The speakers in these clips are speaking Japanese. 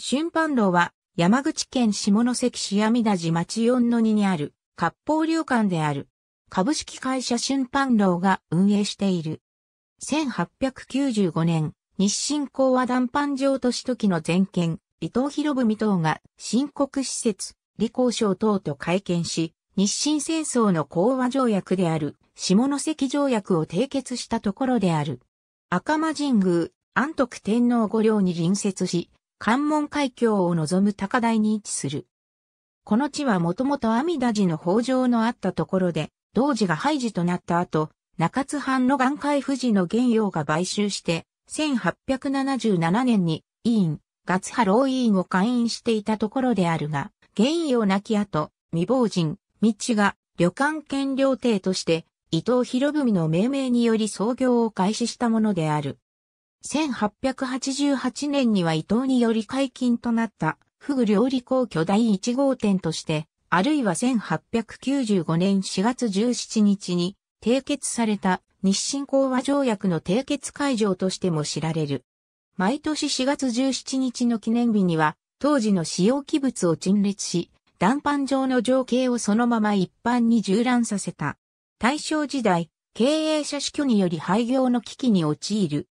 春藩楼は山口県下関市阿弥陀寺町四の2にある割烹旅館である。株式会社春藩楼が運営している。1895年、日清講和団藩場都市時の全県、伊藤博文等が新国施設、李光省等と会見し、日清戦争の講和条約である下関条約を締結したところである。赤間神宮、安徳天皇御陵に隣接し、関門海峡を望む高台に位置する。この地はもともと阿弥陀寺の法上のあったところで、同寺が廃寺となった後、中津藩の眼海富士の玄陽が買収して、1877年に委員、ガツハ老委員を会員していたところであるが、玄陽亡き後、未亡人、道が旅館兼料亭として、伊藤博文の命名により創業を開始したものである。1888年には伊東により解禁となった、フグ料理公巨大1号店として、あるいは1895年4月17日に締結された日清講和条約の締結会場としても知られる。毎年4月17日の記念日には、当時の使用器物を陳列し、断板状の情景をそのまま一般に縦覧させた。大正時代、経営者死去により廃業の危機に陥る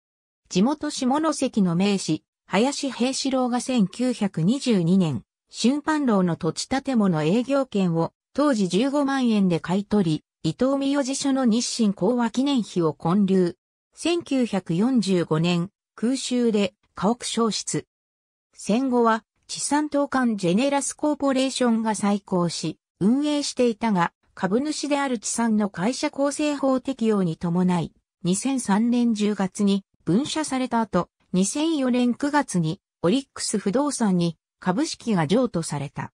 地元下関の名士、林平四郎が1922年、春飯楼の土地建物営業権を当時15万円で買い取り、伊藤美代辞書の日清講和記念碑を建立。1945年、空襲で家屋消失。戦後は、地産投管ジェネラスコーポレーションが再興し、運営していたが、株主である地産の会社構成法適用に伴い、2003年10月に分社された後、2004年9月にオリックス不動産に株式が譲渡された。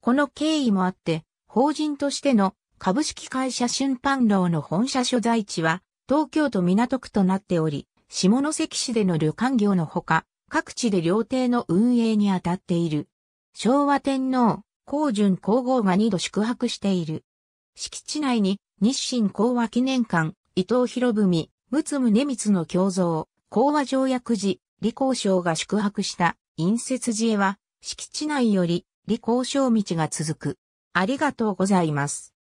この経緯もあって、法人としての株式会社春藩楼の本社所在地は東京都港区となっており、下関市での旅館業のほか、各地で料亭の運営に当たっている。昭和天皇、皇順皇后が二度宿泊している。敷地内に日清講和記念館、伊藤博文、陸奥宗光の胸像、講和条約時、李光省が宿泊した隕接寺へは、敷地内より李光省道が続く。ありがとうございます。